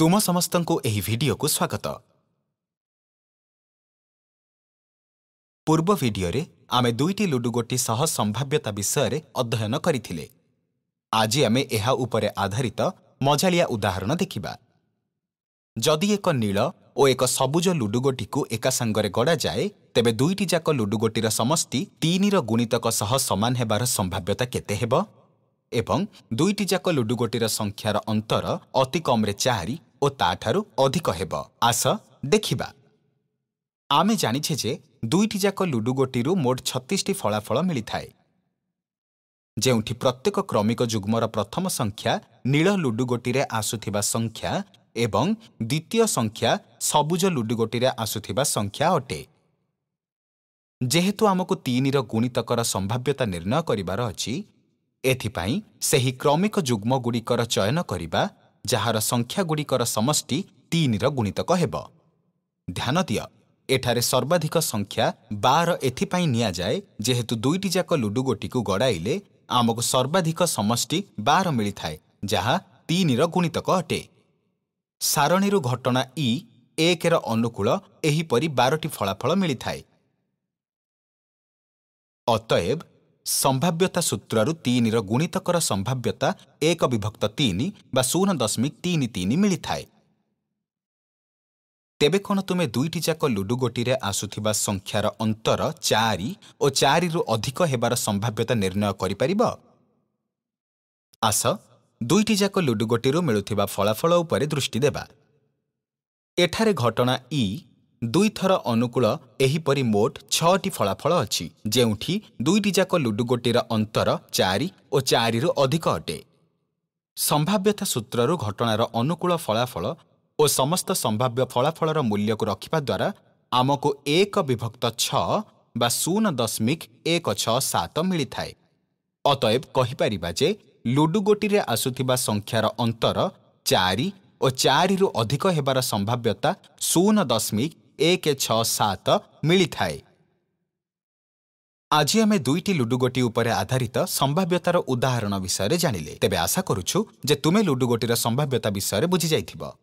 ତୁମ ସମସ୍ତଙ୍କୁ ଏହି ଭିଡ଼ିଓକୁ ସ୍ୱାଗତ ପୂର୍ବ ଭିଡ଼ିଓରେ ଆମେ ଦୁଇଟି ଲୁଡ଼ୁଗୋଟି ସହ ସମ୍ଭାବ୍ୟତା ବିଷୟରେ ଅଧ୍ୟୟନ କରିଥିଲେ ଆଜି ଆମେ ଏହା ଉପରେ ଆଧାରିତ ମଜାଳିଆ ଉଦାହରଣ ଦେଖିବା ଯଦି ଏକ ନୀଳ ଓ ଏକ ସବୁଜ ଲୁଡ଼ୁଗୋଟିକୁ ଏକା ସାଙ୍ଗରେ ଗଡ଼ାଯାଏ ତେବେ ଦୁଇଟି ଯାକ ଲୁଡ଼ୁଗୋଟିର ସମସ୍ତି ତିନିର ଗୁଣିତକ ସହ ସମାନ ହେବାର ସମ୍ଭାବ୍ୟତା କେତେ ହେବ ଏବଂ ଦୁଇଟିଯାକ ଲୁଡ଼ୁଗୋଟିର ସଂଖ୍ୟାର ଅନ୍ତର ଅତିକମ୍ରେ ଚାରି ଓ ତା'ଠାରୁ ଅଧିକ ହେବ ଆସ ଦେଖିବା ଆମେ ଜାଣିଛେ ଯେ ଦୁଇଟି ଯାକ ଲୁଡ଼ୁ ଗୋଟିରୁ ମୋଟ ଛତିଶଟି ଫଳାଫଳ ମିଳିଥାଏ ଯେଉଁଠି ପ୍ରତ୍ୟେକ କ୍ରମିକ ଯୁଗ୍ମର ପ୍ରଥମ ସଂଖ୍ୟା ନୀଳ ଲୁଡ଼ୁ ଗୋଟିରେ ଆସୁଥିବା ସଂଖ୍ୟା ଏବଂ ଦ୍ୱିତୀୟ ସଂଖ୍ୟା ସବୁଜ ଲୁଡ଼ୁ ଗୋଟିରେ ଆସୁଥିବା ସଂଖ୍ୟା ଅଟେ ଯେହେତୁ ଆମକୁ ତିନିର ଗୁଣିତକର ସମ୍ଭାବ୍ୟତା ନିର୍ଣ୍ଣୟ କରିବାର ଅଛି ଏଥିପାଇଁ ସେହି କ୍ରମିକ ଯୁଗ୍ମଗୁଡ଼ିକର ଚୟନ କରିବା ଯାହାର ସଂଖ୍ୟାଗୁଡ଼ିକର ସମଷ୍ଟି ତିନିର ଗୁଣିତକ ହେବ ଧ୍ୟାନ ଦିଅ ଏଠାରେ ସର୍ବାଧିକ ସଂଖ୍ୟା ବାର ଏଥିପାଇଁ ନିଆଯାଏ ଯେହେତୁ ଦୁଇଟିଯାକ ଗୋଟିକୁ ଗଡ଼ାଇଲେ ଆମକୁ ସର୍ବାଧିକ ସମଷ୍ଟି ବାର ମିଳିଥାଏ ଯାହା ତିନିର ଗୁଣିତକ ଅଟେ ସାରଣୀରୁ ଘଟଣା ଇ ଏକର ଅନୁକୂଳ ଏହିପରି ବାରଟି ଫଳାଫଳ ମିଳିଥାଏ ଅତଏବ ସମ୍ଭାବ୍ୟତା ସୂତ୍ରରୁ ତିନିର ଗୁଣିତକର ସମ୍ଭାବ୍ୟତା ଏକ ବିଭକ୍ତ ତିନି ବା ଶୂନ ଦଶମିକ ତିନି ତିନି ମିଳିଥାଏ ତେବେ କ'ଣ ତୁମେ ଦୁଇଟି ଯାକ ଲୁଡ଼ୁଗୋଟିରେ ଆସୁଥିବା ସଂଖ୍ୟାର ଅନ୍ତର ଚାରି ଓ ଚାରିରୁ ଅଧିକ ହେବାର ସମ୍ଭାବ୍ୟତା ନିର୍ଣ୍ଣୟ କରିପାରିବ ଆସ ଦୁଇଟି ଯାକ ଲୁଡ଼ୁଗୋଟିରୁ ମିଳୁଥିବା ଫଳାଫଳ ଉପରେ ଦୃଷ୍ଟି ଦେବା ଏଠାରେ ଘଟଣା ଇ ଦୁଇଥର ଅନୁକୂଳ ଏହିପରି ମୋଟ ଛଅଟି ଫଳାଫଳ ଅଛି ଯେଉଁଠି ଦୁଇଟିଯାକ ଗୋଟିର ଅନ୍ତର ଚାରି ଓ ଚାରିରୁ ଅଧିକ ଅଟେ ସମ୍ଭାବ୍ୟତା ସୂତ୍ରରୁ ଘଟଣାର ଅନୁକୂଳ ଫଳାଫଳ ଓ ସମସ୍ତ ସମ୍ଭାବ୍ୟ ଫଳାଫଳର ମୂଲ୍ୟକୁ ରଖିବା ଦ୍ୱାରା ଆମକୁ ଏକ ବିଭକ୍ତ ଛଅ ବା ଶୂନ ଦଶମିକ ଏକ ଛଅ ସାତ ମିଳିଥାଏ ଅତଏବ କହିପାରିବା ଯେ ଲୁଡୁ ଗୋଟିରେ ଆସୁଥିବା ସଂଖ୍ୟାର ଅନ୍ତର ଚାରି ଓ ଚାରିରୁ ଅଧିକ ହେବାର ସମ୍ଭାବ୍ୟତା ଶୂନ ଦଶମିକ ଏକ ଛଅ ସାତ ମିଳିଥାଏ ଆଜି ଆମେ ଦୁଇଟି ଲୁଡ଼ୁ ଗୋଟି ଉପରେ ଆଧାରିତ ସମ୍ଭାବ୍ୟତାର ଉଦାହରଣ ବିଷୟରେ ଜାଣିଲେ ତେବେ ଆଶା କରୁଛୁ ଯେ ତୁମେ ଲୁଡ଼ୁଗୋଟିର ସମ୍ଭାବ୍ୟତା ବିଷୟରେ ବୁଝିଯାଇଥିବ